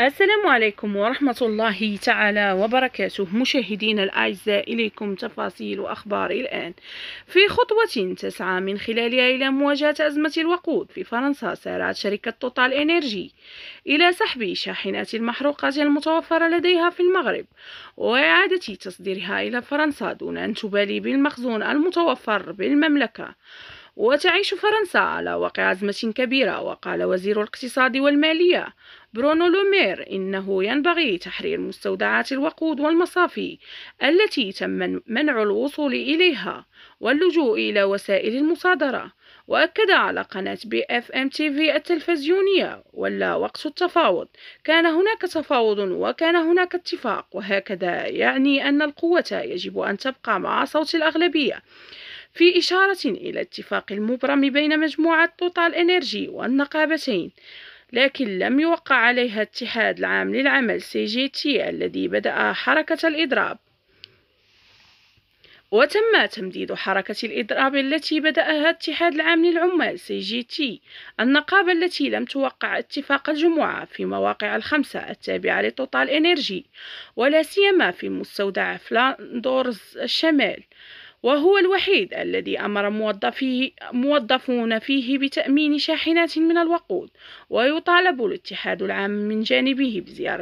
السلام عليكم ورحمة الله تعالى وبركاته مشاهدين الأعزاء إليكم تفاصيل وأخبار الآن في خطوة تسعى من خلالها إلى مواجهة أزمة الوقود في فرنسا سارعت شركة توتال إنرجي إلى سحب شاحنات المحروقات المتوفرة لديها في المغرب وإعادة تصديرها إلى فرنسا دون أن تبالي بالمخزون المتوفر بالمملكة وتعيش فرنسا على وقع أزمة كبيرة وقال وزير الاقتصاد والمالية برونو لومير إنه ينبغي تحرير مستودعات الوقود والمصافي التي تم منع الوصول إليها واللجوء إلى وسائل المصادرة وأكد على قناة بي اف ام تي في التلفزيونية ولا وقت التفاوض كان هناك تفاوض وكان هناك اتفاق وهكذا يعني أن القوة يجب أن تبقى مع صوت الأغلبية في إشارة إلى اتفاق المبرم بين مجموعة توتال إنرجي والنقابتين لكن لم يوقع عليها اتحاد العام للعمل سي جي تي الذي بدأ حركة الإضراب وتم تمديد حركة الإضراب التي بدأها اتحاد العام للعمال سي جي تي النقابة التي لم توقع اتفاق الجمعة في مواقع الخمسة التابعة لتوتال إنرجي ولا سيما في مستودع فلاندورز الشمال وهو الوحيد الذي أمر موظفيه موظفون فيه بتأمين شاحنات من الوقود ويطالب الاتحاد العام من جانبه بزيارة